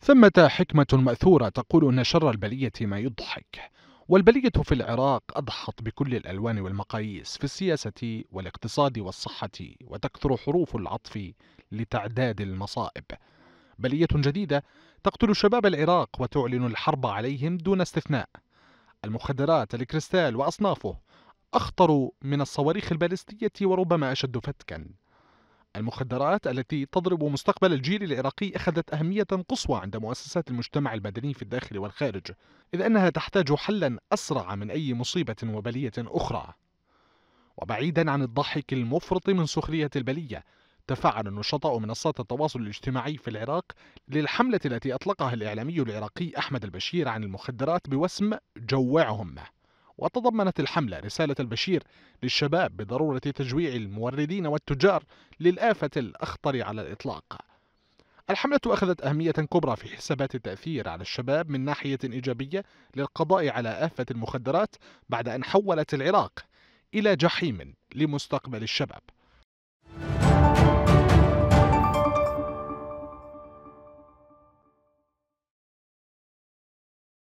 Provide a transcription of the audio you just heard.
ثمة حكمة مأثورة تقول أن شر البلية ما يضحك والبلية في العراق أضحت بكل الألوان والمقاييس في السياسة والاقتصاد والصحة وتكثر حروف العطف لتعداد المصائب بلية جديدة تقتل شباب العراق وتعلن الحرب عليهم دون استثناء المخدرات الكريستال وأصنافه أخطر من الصواريخ البالستية وربما أشد فتكاً المخدرات التي تضرب مستقبل الجيل العراقي أخذت أهمية قصوى عند مؤسسات المجتمع المدني في الداخل والخارج إذ أنها تحتاج حلا أسرع من أي مصيبة وبلية أخرى وبعيدا عن الضحك المفرط من سخرية البلية تفاعل نشطاء منصات التواصل الاجتماعي في العراق للحملة التي أطلقها الإعلامي العراقي أحمد البشير عن المخدرات بوسم جوعهم وتضمنت الحملة رسالة البشير للشباب بضرورة تجويع الموردين والتجار للآفة الأخطر على الإطلاق الحملة أخذت أهمية كبرى في حسابات التأثير على الشباب من ناحية إيجابية للقضاء على آفة المخدرات بعد أن حولت العراق إلى جحيم لمستقبل الشباب